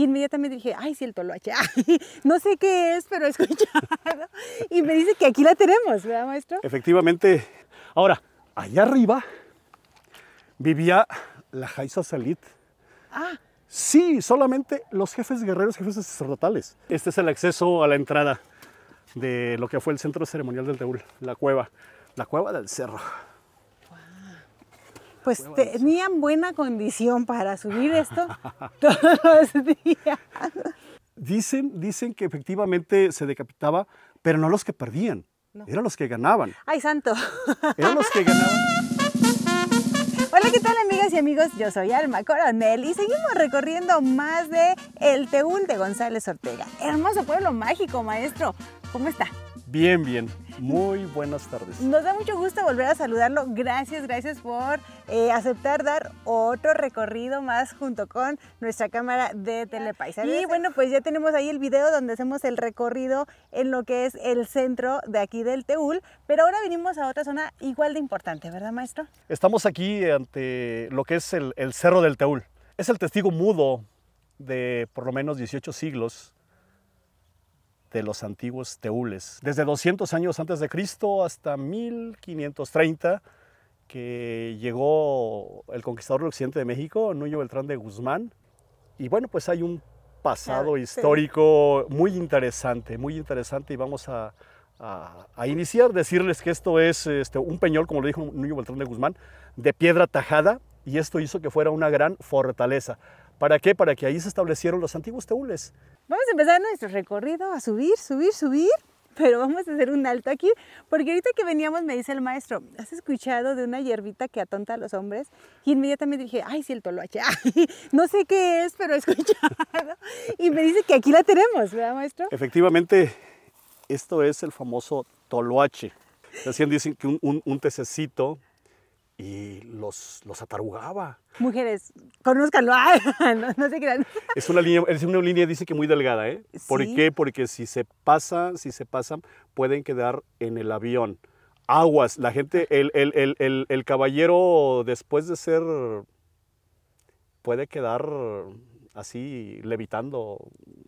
Y inmediatamente dije, ay, si el toloache, no sé qué es, pero he escuchado. Y me dice que aquí la tenemos, ¿verdad, maestro? Efectivamente. Ahora, allá arriba vivía la jaiza Salit. Ah. Sí, solamente los jefes guerreros, jefes sacerdotales. Este es el acceso a la entrada de lo que fue el centro ceremonial del Teúl, la cueva, la cueva del cerro pues tenían buena condición para subir esto todos los días. Dicen, dicen que efectivamente se decapitaba, pero no los que perdían, eran los que ganaban. ¡Ay, santo! Eran los que ganaban. Hola, ¿qué tal amigas y amigos? Yo soy Alma Coronel y seguimos recorriendo más de El Teúl de González Ortega. Hermoso pueblo mágico, maestro. ¿Cómo está? Bien, bien. Muy buenas tardes. Nos da mucho gusto volver a saludarlo. Gracias, gracias por eh, aceptar dar otro recorrido más junto con nuestra cámara de Telepaisa. Y bueno, pues ya tenemos ahí el video donde hacemos el recorrido en lo que es el centro de aquí del Teúl, pero ahora venimos a otra zona igual de importante, ¿verdad, maestro? Estamos aquí ante lo que es el, el Cerro del Teúl. Es el testigo mudo de por lo menos 18 siglos de los antiguos teules, desde 200 años antes de Cristo hasta 1530, que llegó el conquistador del occidente de México, Nuño Beltrán de Guzmán. Y bueno, pues hay un pasado ah, histórico muy interesante, muy interesante y vamos a, a, iniciar, decirles que esto es este, un peñol, como lo dijo Nuño Beltrán de Guzmán, de piedra tajada y esto hizo que fuera una gran fortaleza. ¿Para qué? Para que ahí se establecieron los antiguos teules. Vamos a empezar nuestro recorrido a subir, subir, subir, pero vamos a hacer un alto aquí, porque ahorita que veníamos me dice el maestro, ¿has escuchado de una hierbita que atonta a los hombres? Y inmediatamente dije, ay, sí, el toloache, no sé qué es, pero he escuchado. Y me dice que aquí la tenemos, ¿verdad, maestro? Efectivamente, esto es el famoso toloache. Recién dicen que un, un, un tececito y los, los atarugaba. Mujeres, conózcanlo, no, se crean. Es una línea, es una línea, dice que muy delgada, ¿eh? ¿Por qué? Porque si se pasa, si se pasan, pueden quedar en el avión. Aguas, la gente, el, el caballero después de ser, puede quedar así levitando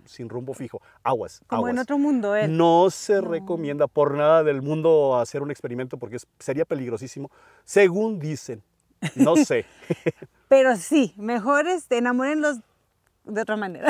sin rumbo fijo. Aguas, aguas. Como en otro mundo, ¿eh? No se recomienda por nada del mundo hacer un experimento porque sería peligrosísimo, según dicen. No sé. Pero sí, mejor este, enamoren los de otra manera.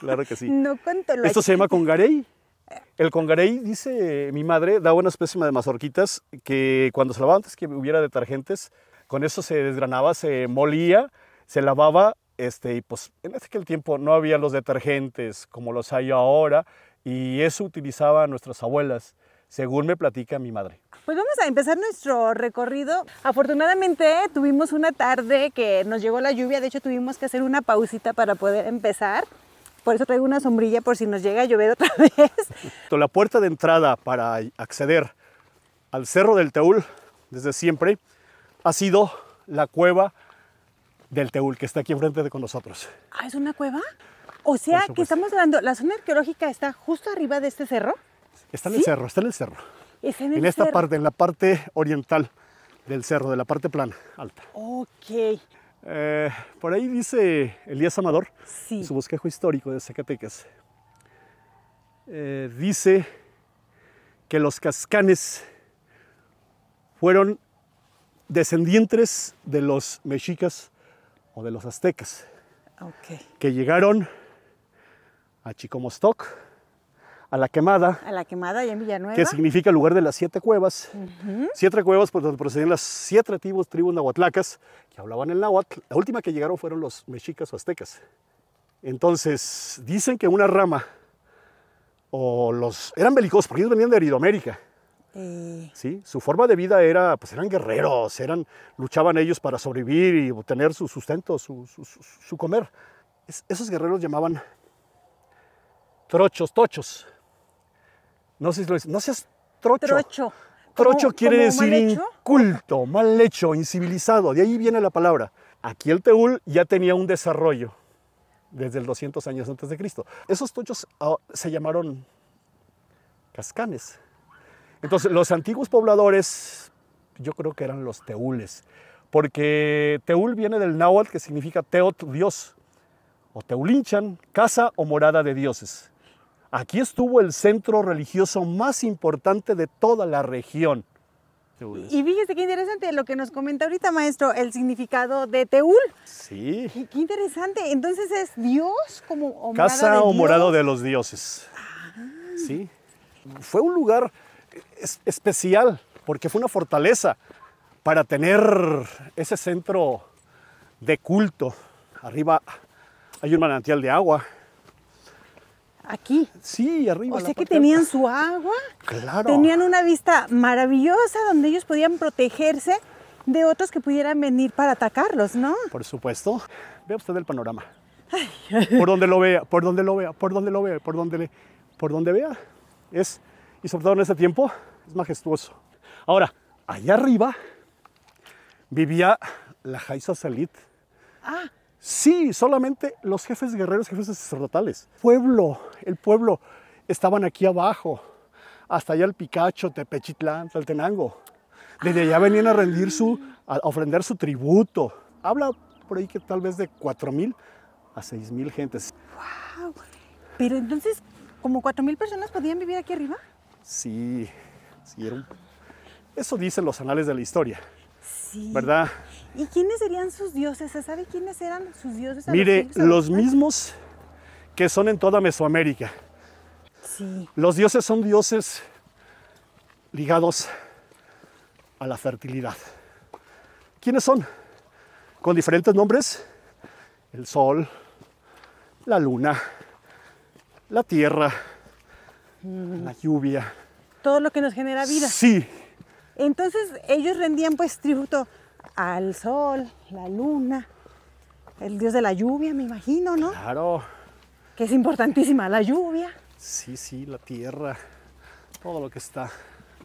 Claro que sí. No cuento Esto se llama congarey. Eh. El congarey, dice mi madre, da una especie de mazorquitas que cuando se lavaba antes que hubiera detergentes, con eso se desgranaba, se molía, se lavaba este, y pues en aquel tiempo no había los detergentes como los hay ahora y eso utilizaban nuestras abuelas, según me platica mi madre. Pues vamos a empezar nuestro recorrido. Afortunadamente tuvimos una tarde que nos llegó la lluvia, de hecho tuvimos que hacer una pausita para poder empezar. Por eso traigo una sombrilla por si nos llega a llover otra vez. La puerta de entrada para acceder al Cerro del Teúl desde siempre ha sido la cueva del Teúl, que está aquí enfrente de con nosotros. Ah, ¿es una cueva? O sea, que estamos hablando, la zona arqueológica está justo arriba de este cerro. Está en el cerro, está en el cerro. en, esta parte, en la parte oriental del cerro, de la parte plana, alta. Ok. Eh, por ahí dice Elías Amador, en su bosquejo histórico de Zacatecas, eh, dice que los cascanes fueron descendientes de los mexicas o de los aztecas, que llegaron a Chicomostoc, a la quemada. A la quemada y en Villanueva. Que significa lugar de las siete cuevas. Siete cuevas por donde procedían las siete tribus, tribus nahuatlacas que hablaban el nahuatl. La última que llegaron fueron los mexicas o aztecas. Entonces, dicen que una rama, o los... Eran belicosos, porque ellos venían de heridomérica eh. ¿Sí? Su forma de vida era, pues eran guerreros, eran, luchaban ellos para sobrevivir y obtener su sustento, su, comer. esos guerreros llamaban trochos, tochos. No sé si lo no seas trocho. Trocho. quiere decir inculto, mal hecho, incivilizado. De ahí viene la palabra. Aquí el Teúl ya tenía un desarrollo desde el 200 años antes de Cristo. Esos tochos ah, se llamaron cascanes. Entonces, los antiguos pobladores, yo creo que eran los teules, porque teul viene del náhuatl que significa teot, dios, o teulinchan, casa o morada de dioses. Aquí estuvo el centro religioso más importante de toda la región. Y fíjese qué interesante lo que nos comenta ahorita, maestro, el significado de Teúl. Sí. Qué, interesante. Entonces es Dios como o Casa o morada de los dioses. Ah. Sí. Fue un lugar es especial porque fue una fortaleza para tener ese centro de culto. Arriba hay un manantial de agua. ¿Aquí? Sí, arriba. O sea que tenían su agua. Claro. Tenían una vista maravillosa donde ellos podían protegerse de otros que pudieran venir para atacarlos, ¿no? Por supuesto. Vea usted el panorama. Por donde lo vea, por donde lo vea, por donde lo vea, por donde, le, por donde vea. Es y sobre todo en ese tiempo es majestuoso. Ahora, allá arriba vivía la Jaisa Salit. Ah. Sí, solamente los jefes guerreros, jefes sacerdotales. Pueblo, el pueblo, estaban aquí abajo, hasta allá el Picacho, Tepechitlán, Taltenango. Desde allá venían a ah. rendir su, a ofrender su tributo. Habla por ahí que tal vez de 4.000 a 6.000 gentes. ¡Wow! Pero entonces, ¿como 4.000 personas podían vivir aquí arriba? sí, sí Eso dicen los anales de la historia. Sí. ¿Verdad? ¿Y quiénes serían sus dioses? ¿Se sabe quiénes eran sus dioses? Mire, los, los mismos que son en toda Mesoamérica. Sí. Los dioses son dioses ligados a la fertilidad. ¿Quiénes son? Con diferentes nombres. El sol, la luna, la tierra, la lluvia. Todo lo que nos genera vida. Sí. Entonces ellos rendían pues tributo al sol, la luna, el dios de la lluvia, me imagino, ¿no? Claro. Que es importantísima la lluvia. Sí, sí, la tierra, todo lo que está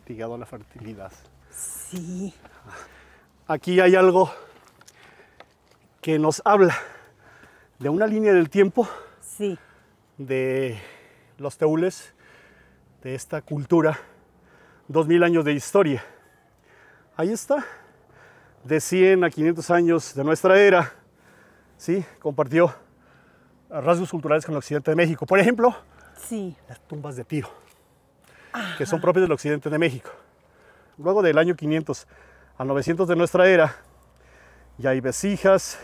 ligado a la fertilidad. Sí. Aquí hay algo que nos habla de una línea del tiempo. Sí. De los teules de esta cultura, dos mil años de historia. Ahí está, de 100 a 500 años de nuestra era, ¿sí? compartió ah, rasgos culturales con el occidente de México. Por ejemplo, sí. las tumbas de tiro, que son propias del occidente de México. Luego del año 500 a 900 de nuestra era, ya hay vesijas,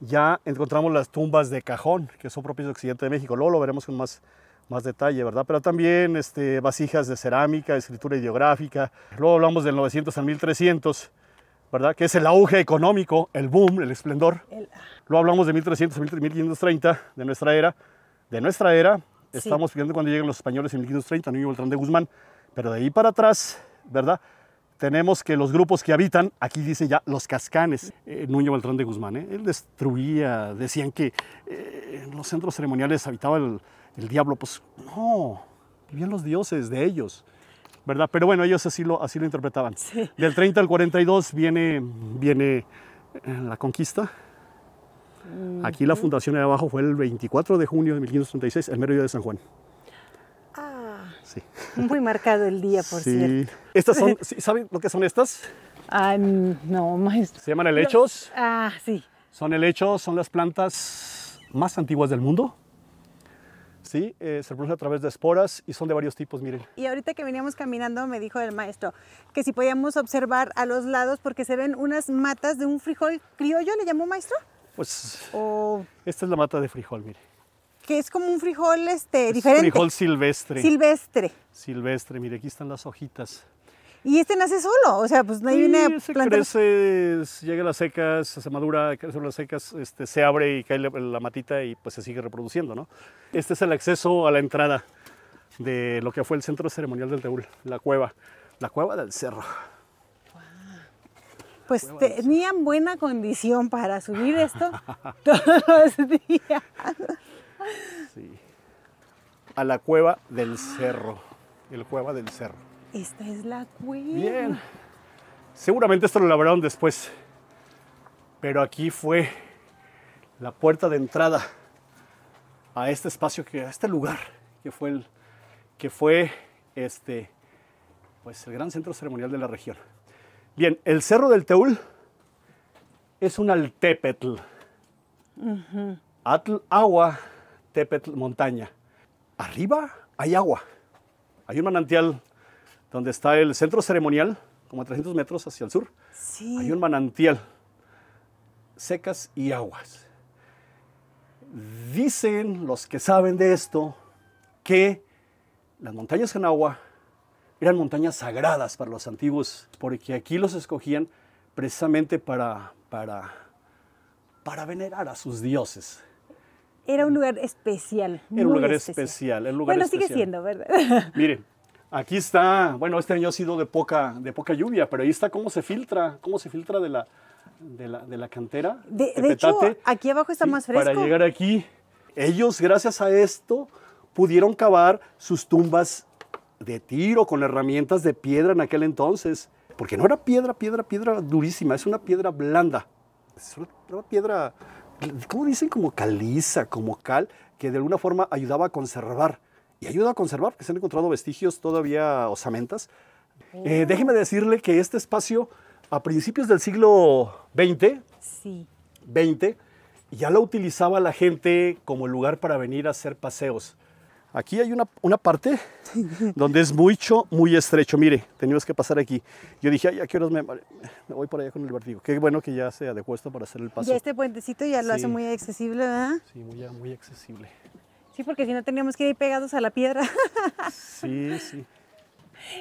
ya encontramos las tumbas de cajón, que son propias del occidente de México. Luego lo veremos con más más detalle, ¿verdad? Pero también este, vasijas de cerámica, escritura ideográfica. Luego hablamos del 900 al 1300, ¿verdad? Que es el auge económico, el boom, el esplendor. Luego hablamos de 1300 a 1530 de nuestra era. De nuestra era, estamos viendo cuando llegan los españoles en 1530, Núñez Beltrán de Guzmán. Pero de ahí para atrás, ¿verdad? tenemos que los grupos que habitan, aquí dice ya los cascanes, Núñez eh, Nuño Beltrán de Guzmán, ¿eh? él destruía, decían que eh, en los centros ceremoniales habitaba el, el diablo, pues no, vivían los dioses de ellos, ¿verdad? Pero bueno, ellos así lo, así lo interpretaban. Del 30 al 42 viene, viene eh, la conquista. Mm, Aquí la fundación de abajo fue el 24 de junio de 1536, el mero de San Juan. Ah, sí. Muy marcado el día, por cierto. Estas son, ¿saben lo que son estas? Ah, no, maestro. Se llaman helechos. Ah, sí. Son helechos, son las plantas más antiguas del mundo. ¿sí? Eh, se produce a través de esporas y son de varios tipos, miren. Y ahorita que veníamos caminando me dijo el maestro que si podíamos observar a los lados porque se ven unas matas de un frijol criollo, ¿le llamó maestro? Pues esta es la mata de frijol, mire. Que es como un frijol este, es diferente. Frijol silvestre. Silvestre. Silvestre, mire, aquí están las hojitas. Y este nace solo, o sea, pues no viene a crece, llega a las secas, se madura, crece secas, este, se abre y cae la, matita y pues se sigue reproduciendo, ¿no? Este es el acceso a la entrada de lo que fue el centro ceremonial del Teúl, la cueva, la cueva del cerro. Pues tenían buena condición para subir esto todos los días. Sí. A la cueva del cerro, el cueva del cerro. Esta es la cueva. Bien. Seguramente esto lo elaboraron después, pero aquí fue la puerta de entrada a este espacio, que, a este lugar que fue el, que fue este, pues el gran centro ceremonial de la región. Bien, el Cerro del Teúl es un altépetl. Atl, agua, tepetl, montaña. Arriba hay agua. Hay un manantial donde está el centro ceremonial, como a 300 metros hacia el sur, hay un manantial, secas y aguas. Dicen los que saben de esto que las montañas en agua eran montañas sagradas para los antiguos, porque aquí los escogían precisamente para, para, para venerar a sus dioses. Era un lugar especial. Era un lugar especial. el lugar bueno, sigue siendo, ¿verdad? Miren, Aquí está, bueno, este año ha sido de poca, de poca lluvia, pero ahí está cómo se filtra, cómo se filtra de la, de la, cantera. De, hecho, aquí abajo está más fresco. Para llegar aquí, ellos gracias a esto pudieron cavar sus tumbas de tiro con herramientas de piedra en aquel entonces, porque no era piedra, piedra, piedra durísima, es una piedra blanda, es una piedra, ¿cómo dicen? Como caliza, como cal, que de alguna forma ayudaba a conservar y ayuda a conservar, porque se han encontrado vestigios todavía osamentas. Eh, déjeme decirle que este espacio, a principios del siglo XX, 20, ya lo utilizaba la gente como lugar para venir a hacer paseos. Aquí hay una, una parte donde es mucho, muy estrecho. Mire, teníamos que pasar aquí. Yo dije, ya ¿a qué horas me, voy por allá con el vertigo? Qué bueno que ya se de puesto para hacer el paseo. Y este puentecito ya lo hace muy accesible, ¿verdad? Sí, muy accesible porque si no teníamos que ir pegados a la piedra. Sí, sí.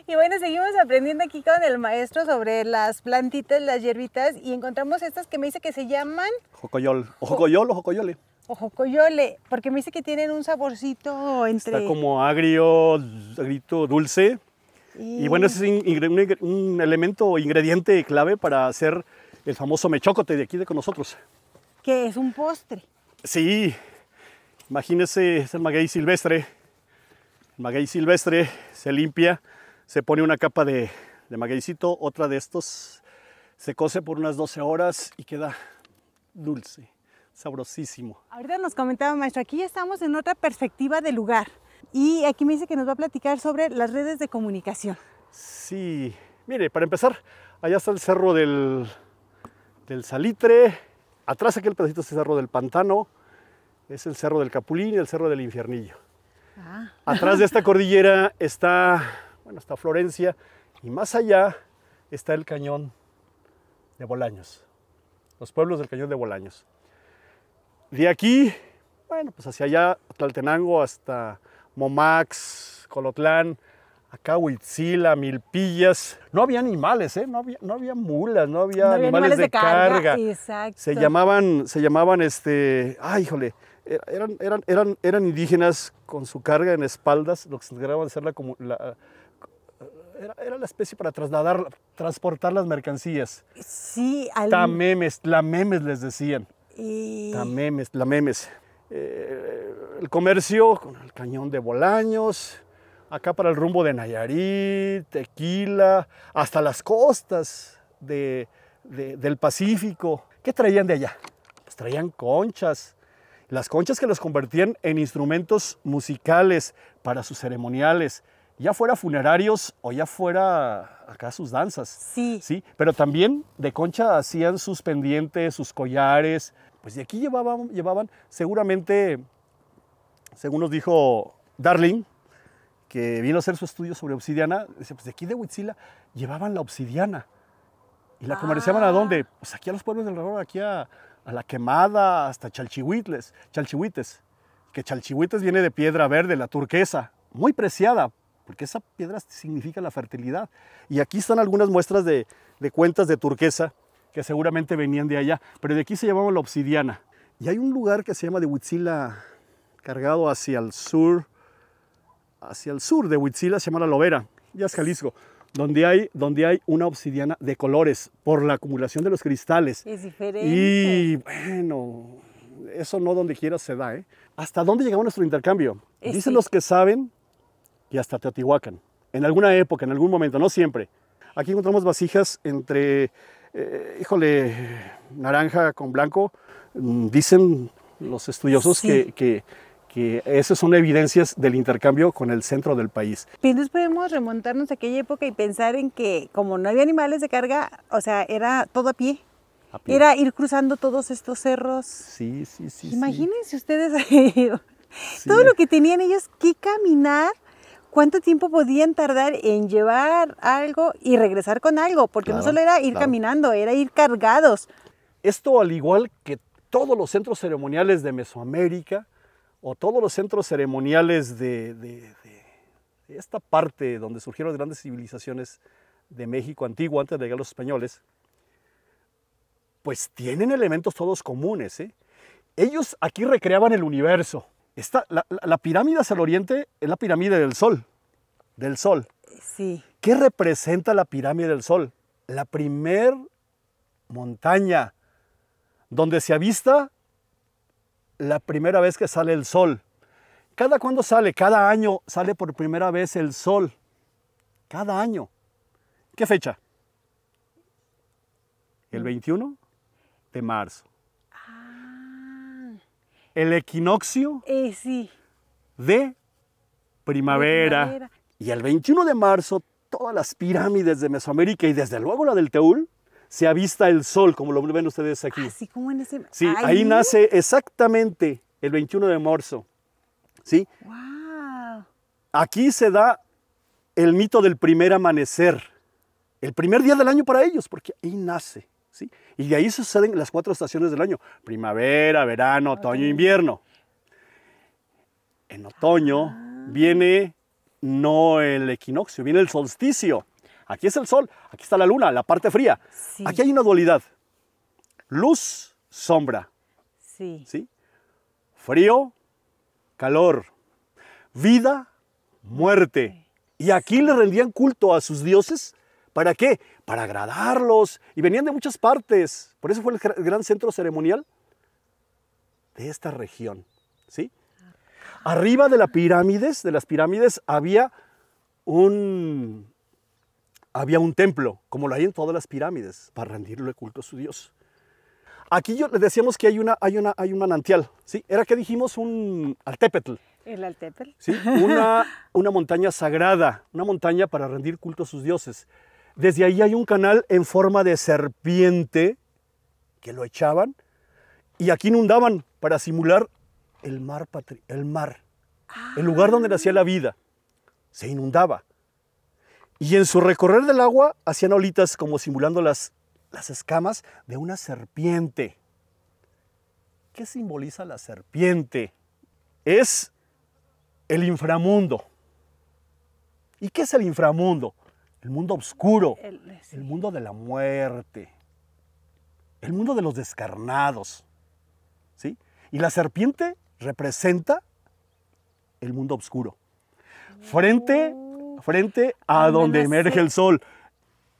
Y bueno, seguimos aprendiendo aquí con el maestro sobre las plantitas, las hierbitas, y encontramos estas que me dice que se llaman... Jocoyol, o jocoyol o jocoyole. O jocoyole, porque me dice que tienen un saborcito entre... Está como agrio, agrito, dulce. Y, bueno, ese es un, elemento, ingrediente clave para hacer el famoso mechocote de aquí de con nosotros. Que es un postre. Sí, Imagínese el maguey silvestre. El maguey silvestre se limpia, se pone una capa de, de magueycito, otra de estos, se cose por unas 12 horas y queda dulce, sabrosísimo. Ahorita nos comentaba, maestro, aquí estamos en otra perspectiva del lugar. Y aquí me dice que nos va a platicar sobre las redes de comunicación. Sí, mire, para empezar, allá está el cerro del, del Salitre, atrás aquel pedacito es el cerro del Pantano, es el Cerro del Capulín y el Cerro del Infiernillo. Ah. Atrás de esta cordillera está, bueno, Florencia y más allá está el cañón de Bolaños, los pueblos del cañón de Bolaños. De aquí, bueno, pues hacia allá, Tlaltenango hasta Momax, Colotlán, acá Huitzila, Milpillas. No había animales, ¿eh? No había, mulas, no había, animales, de, carga. Se llamaban, se llamaban este, ay, ah, híjole, eran, eran, eran, indígenas con su carga en espaldas, lo que se encargaban de como la, era, la especie para trasladar, transportar las mercancías. Sí, al... Tamemes, la memes les decían. la Tamemes, la memes. Eh, el comercio con el cañón de Bolaños, acá para el rumbo de Nayarit, Tequila, hasta las costas de, del Pacífico. ¿Qué traían de allá? Pues traían conchas, las conchas que los convertían en instrumentos musicales para sus ceremoniales, ya fuera funerarios o ya fuera acá sus danzas. Sí. Sí, pero también de concha hacían sus pendientes, sus collares. Pues de aquí llevaban, llevaban seguramente, según nos dijo Darling, que vino a hacer su estudio sobre obsidiana, dice, pues de aquí de Huitzila llevaban la obsidiana. ¿Y la comerciaban a ah. dónde? Pues aquí a los pueblos del río, aquí a a la quemada, hasta chalchihuitles, chalchihuites, que chalchihuites viene de piedra verde, la turquesa, muy preciada, porque esa piedra significa la fertilidad. Y aquí están algunas muestras de, cuentas de turquesa que seguramente venían de allá, pero de aquí se llamaba la obsidiana. Y hay un lugar que se llama de Huitzila, cargado hacia el sur, hacia el sur de Huitzila se llama la Lobera, ya es Jalisco donde hay, donde hay una obsidiana de colores por la acumulación de los cristales. Es diferente. Y bueno, eso no donde quiera se da. ¿eh? ¿Hasta dónde llegaba nuestro intercambio? Dicen los que saben que hasta Teotihuacán. En alguna época, en algún momento, no siempre. Aquí encontramos vasijas entre, eh, híjole, naranja con blanco. Mm, dicen los estudiosos que esas son evidencias del intercambio con el centro del país. Entonces pues podemos remontarnos a aquella época y pensar en que como no había animales de carga, o sea, era todo a pie. Era ir cruzando todos estos cerros. Sí, sí, sí. Imagínense ustedes todo lo que tenían ellos que caminar. ¿Cuánto tiempo podían tardar en llevar algo y regresar con algo? Porque no solo era ir caminando, era ir cargados. Esto al igual que todos los centros ceremoniales de Mesoamérica, o todos los centros ceremoniales de, esta parte donde surgieron grandes civilizaciones de México antiguo antes de llegar los españoles, pues tienen elementos todos comunes. ¿eh? Ellos aquí recreaban el universo. Esta, la, pirámide hacia el oriente es la pirámide del Sol. Del Sol. Sí. ¿Qué representa la pirámide del Sol? La primer montaña donde se avista la primera vez que sale el sol. ¿Cada cuándo sale? Cada año sale por primera vez el sol. Cada año. ¿Qué fecha? El 21 de marzo. Ah. El equinoccio eh, sí. de primavera. primavera. Y el 21 de marzo todas las pirámides de Mesoamérica y desde luego la del Teúl se avista el sol, como lo ven ustedes aquí. Así ah, como en ese... Sí, ahí, nace exactamente el 21 de marzo. ¿Sí? Wow. Aquí se da el mito del primer amanecer, el primer día del año para ellos, porque ahí nace, ¿sí? Y de ahí suceden las cuatro estaciones del año, primavera, verano, otoño, invierno. En otoño ah. viene no el equinoccio, viene el solsticio. Aquí es el sol, aquí está la luna, la parte fría. Aquí hay una dualidad. Luz, sombra. Sí. ¿Sí? Frío, calor. Vida, muerte. Y aquí le rendían culto a sus dioses. ¿Para qué? Para agradarlos. Y venían de muchas partes. Por eso fue el gran centro ceremonial de esta región. ¿Sí? Arriba de las pirámides, de las pirámides, había un, había un templo, como lo hay en todas las pirámides, para rendirle culto a su dios. Aquí yo, les decíamos que hay, una, hay, una, hay un manantial, ¿sí? Era que dijimos un altépetl. El altépetl. Sí, una, una montaña sagrada, una montaña para rendir culto a sus dioses. Desde ahí hay un canal en forma de serpiente que lo echaban y aquí inundaban para simular el mar, el mar, el lugar donde nacía la vida. Se inundaba y en su recorrer del agua hacían olitas como simulando las, las escamas de una serpiente. ¿Qué simboliza la serpiente? Es el inframundo. ¿Y qué es el inframundo? El mundo oscuro, el mundo de la muerte, el mundo de los descarnados. ¿sí? Y la serpiente representa el mundo oscuro. Frente mm frente a donde emerge el sol.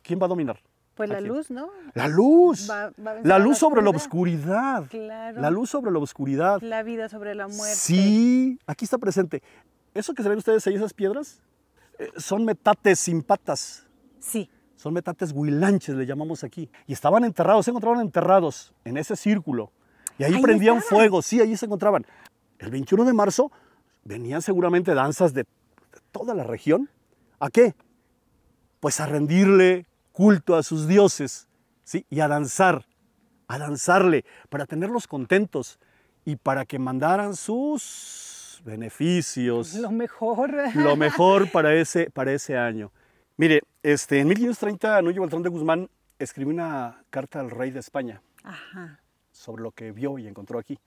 ¿Quién va a dominar? Pues la luz, ¿no? La luz. la luz sobre la oscuridad. Claro. La luz sobre la oscuridad. La vida sobre la muerte. Sí, aquí está presente. Eso que se ven ustedes ahí, esas piedras, eh, son metates sin patas. Sí. Son metates huilanches, le llamamos aquí. Y estaban enterrados, se encontraban enterrados en ese círculo. Y ahí, prendían fuego, sí, ahí se encontraban. El 21 de marzo venían seguramente danzas de toda la región ¿A qué? Pues a rendirle culto a sus dioses, ¿sí? Y a danzar, a danzarle, para tenerlos contentos y para que mandaran sus beneficios. Pues lo mejor. Lo mejor para ese, para ese año. Mire, este, en 1530 Núñez Beltrán de Guzmán escribió una carta al rey de España sobre lo que vio y encontró aquí.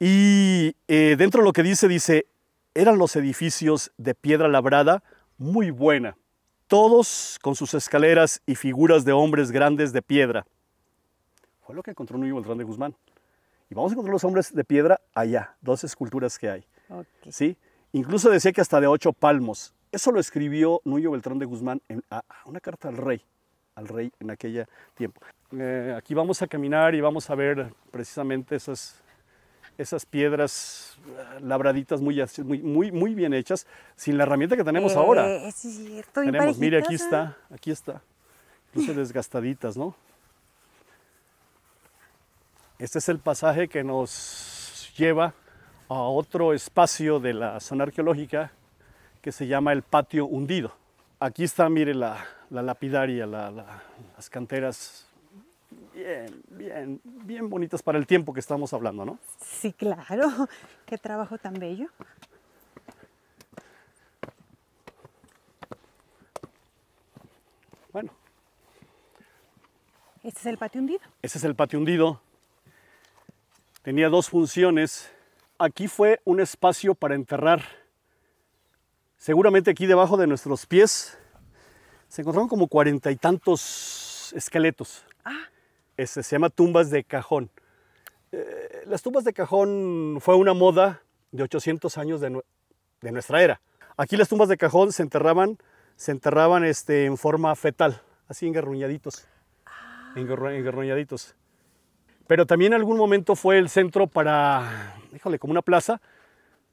Y eh, dentro de lo que dice, dice, eran los edificios de piedra labrada muy buena, todos con sus escaleras y figuras de hombres grandes de piedra. Fue lo que encontró Nuño Beltrán de Guzmán. Y vamos a encontrar los hombres de piedra allá, dos esculturas que hay. ¿sí? Incluso decía que hasta de ocho palmos. Eso lo escribió Nuño Beltrán de Guzmán en una carta al rey, al rey en aquella tiempo. Eh, aquí vamos a caminar y vamos a ver precisamente esas esas piedras ah, labraditas muy, muy, muy, bien hechas, sin la herramienta que tenemos eh, ahora. Es cierto, tenemos, mire, aquí está, ah. aquí está. Incluso desgastaditas, ¿no? Este es el pasaje que nos lleva a otro espacio de la zona arqueológica que se llama el patio hundido. Aquí está, mire, la, lapidaria, las canteras bien, bien, bien bonitas para el tiempo que estamos hablando, ¿no? Sí, claro. Qué trabajo tan bello. Bueno. ¿Este es el patio hundido? Este es el patio hundido. Tenía dos funciones. Aquí fue un espacio para enterrar. Seguramente aquí debajo de nuestros pies se encontraron como cuarenta y tantos esqueletos. Ah se llama tumbas de cajón. Eh, las tumbas de cajón fue una moda de 800 años de, nuestra era. Aquí las tumbas de cajón se enterraban, se enterraban este, en forma fetal, así engarruñaditos. Ah. Engarruñaditos. Pero también en algún momento fue el centro para, híjole, como una plaza.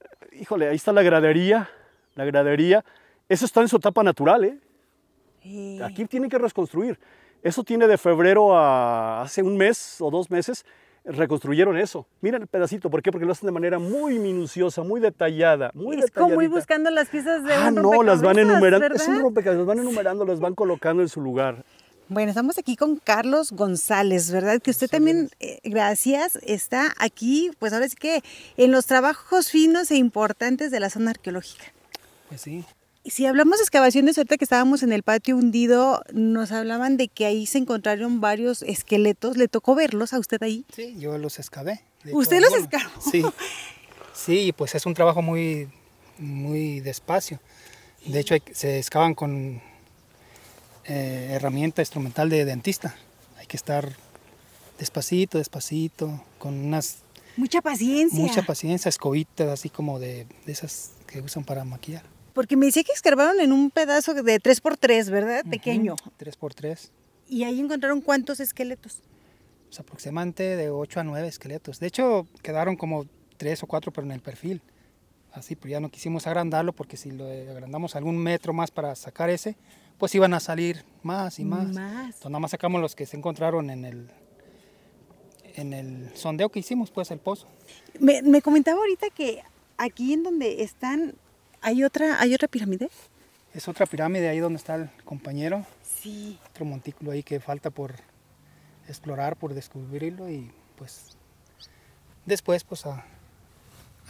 Eh, híjole, ahí está la gradería, la gradería. Eso está en su etapa natural, ¿eh? Aquí tienen que reconstruir. Eso tiene de febrero a hace un mes o dos meses, reconstruyeron eso. Miren el pedacito, ¿por qué? Porque lo hacen de manera muy minuciosa, muy detallada, muy Es como ir buscando las piezas de ah, no, las van enumerando, es un rompecabezas, las van enumerando, las van colocando en su lugar. Bueno, estamos aquí con Carlos González, ¿verdad? Que usted también, eh, gracias, está aquí, pues ahora sí que en los trabajos finos e importantes de la zona arqueológica. Pues sí, si hablamos de excavaciones, ahorita que estábamos en el patio hundido, nos hablaban de que ahí se encontraron varios esqueletos. ¿Le tocó verlos a usted ahí? Sí, yo los excavé. ¿Usted los excavó? Sí, sí, pues es un trabajo muy, muy despacio. De hecho, se excavan con eh, herramienta instrumental de dentista. Hay que estar despacito, despacito, con unas... Mucha paciencia. Mucha paciencia, escobitas así como de esas que usan para maquillar. Porque me decía que excavaron en un pedazo de 3x3, ¿verdad? Pequeño. Tres por 3x3. ¿Y ahí encontraron cuántos esqueletos? Pues aproximadamente de 8 a 9 esqueletos. De hecho, quedaron como 3 o 4, pero en el perfil. Así, pero ya no quisimos agrandarlo porque si lo agrandamos algún metro más para sacar ese, pues iban a salir más y más. más. Entonces nada más sacamos los que se encontraron en el, en el sondeo que hicimos, pues el pozo. me comentaba ahorita que aquí en donde están ¿Hay otra, ¿Hay otra pirámide? Es otra pirámide ahí donde está el compañero. Sí. Otro montículo ahí que falta por explorar, por descubrirlo y pues después pues a,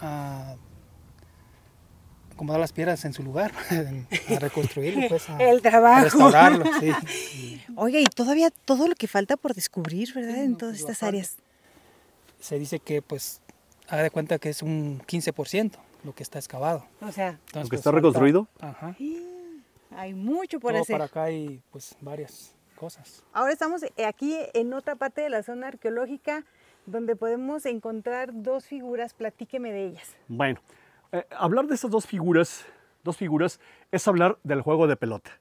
a acomodar las piedras en su lugar, a reconstruirlo, pues, a, el trabajo. restaurarlo. Sí. Oiga, y todavía todo lo que falta por descubrir, ¿verdad? en todas estas áreas. Se dice que, pues, haga de cuenta que es un 15% lo que está excavado. O sea, lo que pues, está reconstruido. ajá. Hay mucho por hacer. Para acá hay pues varias cosas. Ahora estamos aquí en otra parte de la zona arqueológica donde podemos encontrar dos figuras. Platíqueme de ellas. Bueno, eh, hablar de estas dos figuras, dos figuras, es hablar del juego de pelota.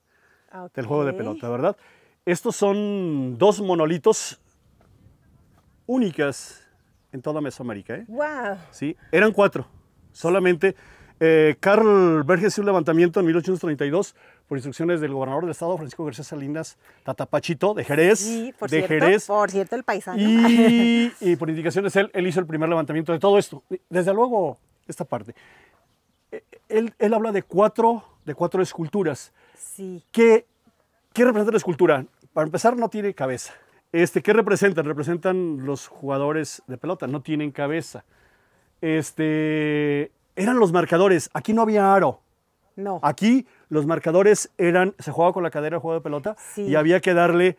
Ah, del juego de pelota, ¿verdad? Estos son dos monolitos únicas en toda Mesoamérica. ¿eh? ¡Wow! Sí, eran cuatro solamente. Carl eh, Berges hizo un levantamiento en 1832 por instrucciones del gobernador del estado, Francisco García Salinas Tatapachito, de Jerez. Sí, por de cierto, el paisano. Y, por indicaciones él, él hizo el primer levantamiento de todo esto. Desde luego, esta parte. E, él, habla de cuatro, de cuatro esculturas. Sí. ¿Qué, representa la escultura? Para empezar, no tiene cabeza. Este, ¿Qué representan? Representan los jugadores de pelota, no tienen cabeza este, eran los marcadores. Aquí no había aro. No. Aquí los marcadores eran, se jugaba con la cadera, juego de pelota, y había que darle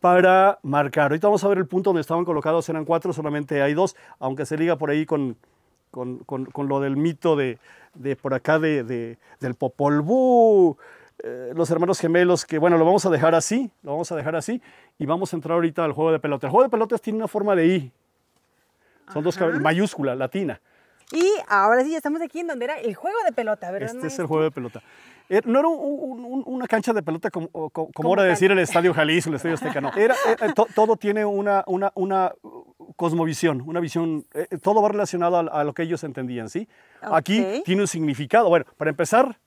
para marcar. Ahorita vamos a ver el punto donde estaban colocados, eran cuatro, solamente hay dos, aunque se liga por ahí con, lo del mito de, por acá de, del Popol Vuh, eh, los hermanos gemelos, que bueno, lo vamos a dejar así, lo vamos a dejar así, y vamos a entrar ahorita al juego de pelota. El juego de pelotas tiene una forma de I, son dos cabezas, mayúscula, latina. Y ahora sí, ya estamos aquí en donde era el juego de pelota, ¿verdad? Este es el juego de pelota. Eh, no era una cancha de pelota como, como, decir el Estadio Jalisco, el Estadio Azteca, no. Era, eh, eh, todo tiene una, una, una, uh, cosmovisión, una visión, todo va relacionado a, lo que ellos entendían, ¿sí? Aquí tiene un significado. Bueno, para empezar,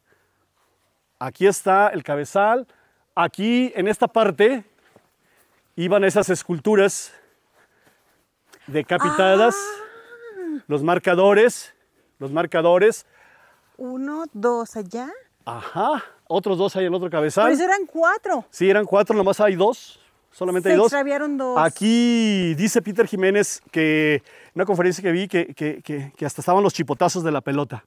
aquí está el cabezal, aquí en esta parte iban esas esculturas decapitadas, ah. los marcadores, los marcadores. Uno, dos allá. Ajá, otros dos hay en el otro cabezal. Pero eran cuatro. Sí, eran cuatro, nomás hay dos. Solamente hay dos. extraviaron dos. Aquí dice Peter Jiménez que en una conferencia que vi que, que hasta estaban los chipotazos de la pelota.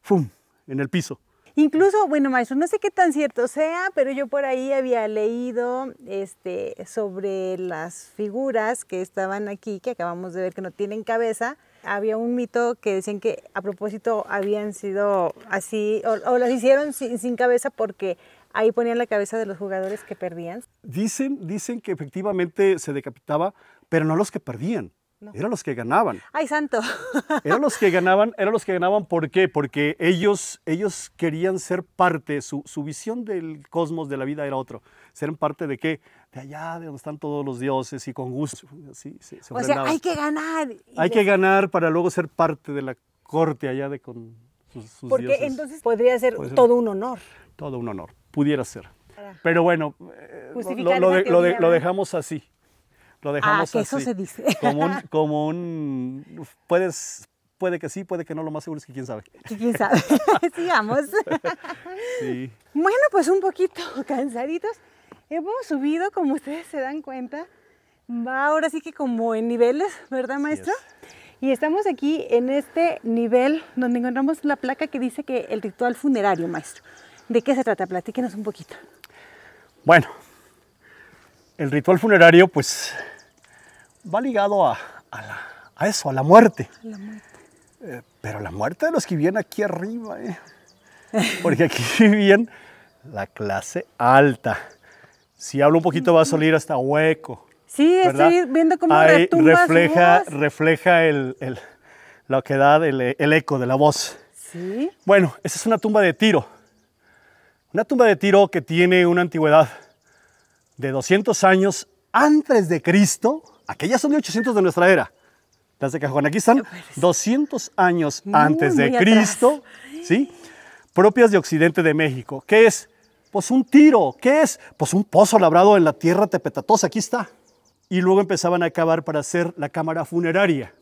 ¡Fum! En el piso. Incluso, bueno, maestro, no sé qué tan cierto sea, pero yo por ahí había leído este, sobre las figuras que estaban aquí, que acabamos de ver que no tienen cabeza. Había un mito que decían que a propósito habían sido así, o, las hicieron sin, sin cabeza porque ahí ponían la cabeza de los jugadores que perdían. Dicen, dicen que efectivamente se decapitaba, pero no los que perdían. Eran los que ganaban. ¡Ay, santo! eran los que ganaban, eran los que ganaban, ¿por qué? Porque ellos, ellos querían ser parte, su, visión del cosmos, de la vida era otro. ¿Ser parte de qué? De allá, de donde están todos los dioses y con gusto. o sea, hay que ganar. Hay que ganar para luego ser parte de la corte allá de con sus, Porque entonces podría ser, todo un honor. Todo un honor, pudiera ser. Pero bueno, eh, lo, dejamos así. Lo ah, dejamos ah, así. eso se dice. Como un, puedes, puede que sí, puede que no, lo más seguro es que quién sabe. Quién sabe, sigamos. Bueno, pues un poquito cansaditos. Hemos subido, como ustedes se dan cuenta, va ahora sí que como en niveles, ¿verdad maestro? Y estamos aquí en este nivel donde encontramos la placa que dice que el ritual funerario, maestro. ¿De qué se trata? Platíquenos un poquito. Bueno, el ritual funerario pues va ligado a, eso, a la muerte. A la muerte. Eh, pero la muerte de los que vivían aquí arriba, eh. porque aquí vivían la clase alta. Si hablo un poquito va a salir hasta hueco. Sí, estoy viendo cómo Ahí refleja, refleja el, el, el, el eco de la voz. Sí. Bueno, esa es una tumba de tiro. Una tumba de tiro que tiene una antigüedad de 200 años antes de Cristo, aquellas son de 800 de nuestra era. Las de Cajón, aquí están 200 años antes de Cristo, ¿sí? Propias de Occidente de México. ¿Qué es? Pues un tiro. ¿Qué es? Pues un pozo labrado en la tierra tepetatosa. Aquí está. Y luego empezaban a acabar para hacer la cámara funeraria.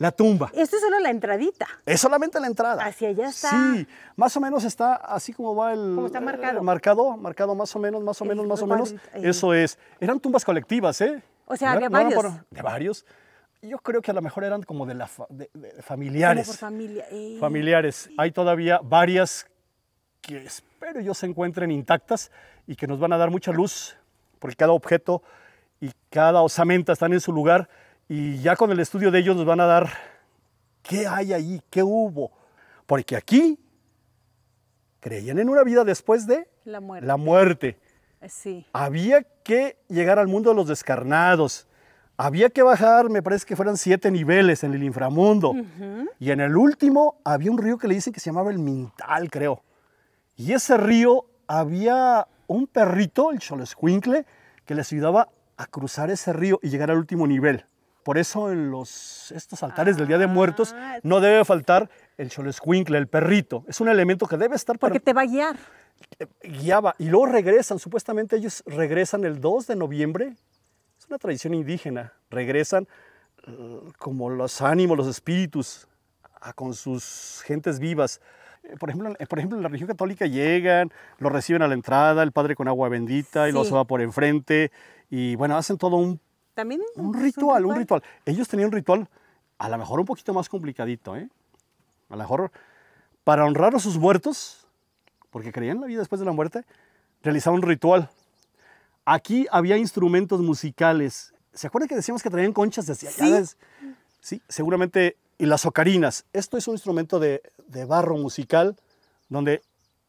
La tumba. Esta es solo la entradita. Es solamente la entrada. Hacia allá está. Sí, más o menos está así como va el. Como está marcado. Eh, marcado, marcado más o menos, más o menos, más o menos. Eso es. Eran tumbas colectivas, ¿eh? O sea, de varios. de varios. Yo creo que a lo mejor eran como de, la familiares. por familia. Eh. Familiares. Hay todavía varias que espero yo se encuentren intactas y que nos van a dar mucha luz, porque cada objeto y cada osamenta están en su lugar y ya con el estudio de ellos nos van a dar qué hay ahí, qué hubo. Porque aquí creían en una vida después de la muerte. Eh, había que llegar al mundo de los descarnados. Había que bajar, me parece que fueran siete niveles en el inframundo. Y en el último había un río que le dicen que se llamaba el Mintal, creo. Y ese río había un perrito, el Cholescuincle, que les ayudaba a cruzar ese río y llegar al último nivel. Por eso en los, estos altares del Día de Muertos ah, no debe faltar el cholescuincle, el perrito. Es un elemento que debe estar para... Porque te va a guiar. Guiaba. Y luego regresan. Supuestamente ellos regresan el 2 de noviembre. Es una tradición indígena. Regresan eh, como los ánimos, los espíritus, con sus gentes vivas. Eh, por ejemplo, eh, por ejemplo, en la religión católica llegan, lo reciben a la entrada, el padre con agua bendita y los va por enfrente. Y bueno, hacen todo un un ritual, un ritual. Ellos tenían un ritual a lo mejor un poquito más complicadito, ¿eh? A lo mejor para honrar a sus muertos, porque creían la vida después de la muerte, realizaban un ritual. Aquí había instrumentos musicales. ¿Se acuerdan que decíamos que traían conchas de ¿Sí? sí, seguramente. Y las ocarinas. Esto es un instrumento de, barro musical donde...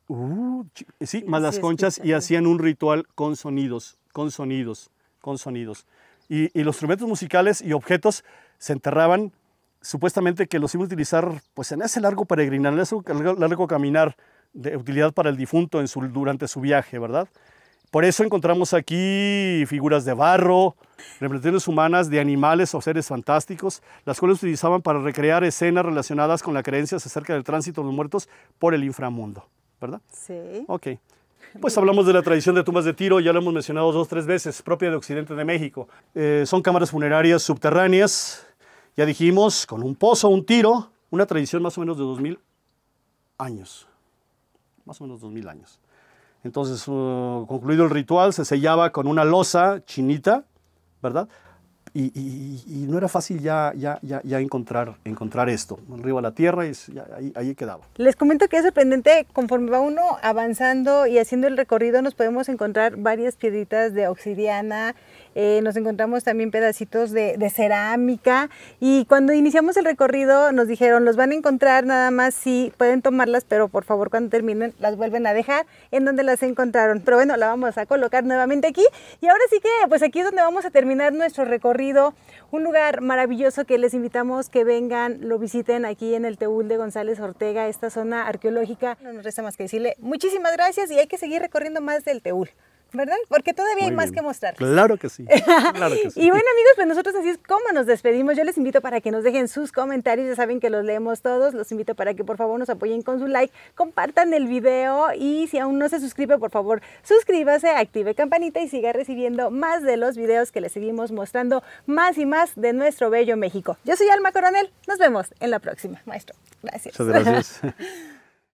Uh, sí, más las conchas y hacían un ritual con sonidos, con sonidos, con sonidos y, los instrumentos musicales y objetos se enterraban, supuestamente que los iba a utilizar pues en ese largo peregrinar, en ese largo, caminar de utilidad para el difunto en su, durante su viaje, ¿verdad? Por eso encontramos aquí figuras de barro, representaciones humanas de animales o seres fantásticos, las cuales utilizaban para recrear escenas relacionadas con las creencias acerca del tránsito de los muertos por el inframundo, ¿verdad? Sí. Ok. Pues hablamos de la tradición de tumbas de tiro, ya lo hemos mencionado dos o tres veces, propia de Occidente de México. Eh, son cámaras funerarias subterráneas, ya dijimos, con un pozo, un tiro, una tradición más o menos de 2000 años. Más o menos 2000 años. Entonces, uh, concluido el ritual, se sellaba con una losa chinita, ¿verdad? Y, no era fácil ya, ya, ya, encontrar, encontrar esto, arriba río a la tierra y ahí, ahí, quedaba. Les comento que es sorprendente, conforme va uno avanzando y haciendo el recorrido nos podemos encontrar varias piedritas de obsidiana, eh, nos encontramos también pedacitos de, cerámica y cuando iniciamos el recorrido nos dijeron los van a encontrar nada más si pueden tomarlas, pero por favor cuando terminen las vuelven a dejar en donde las encontraron. Pero bueno, la vamos a colocar nuevamente aquí y ahora sí que pues aquí es donde vamos a terminar nuestro recorrido un lugar maravilloso que les invitamos que vengan, lo visiten aquí en el Teúl de González Ortega, esta zona arqueológica. No nos resta más que decirle muchísimas gracias y hay que seguir recorriendo más del Teúl. ¿verdad? Porque todavía hay más que mostrar. Claro que sí. y bueno, amigos, pues nosotros así es como nos despedimos. Yo les invito para que nos dejen sus comentarios, ya saben que los leemos todos. Los invito para que por favor nos apoyen con su like, compartan el video y si aún no se suscribe, por favor, suscríbase, active campanita y siga recibiendo más de los videos que les seguimos mostrando más y más de nuestro bello México. Yo soy Alma Coronel, nos vemos en la próxima, maestro. Gracias. Muchas gracias.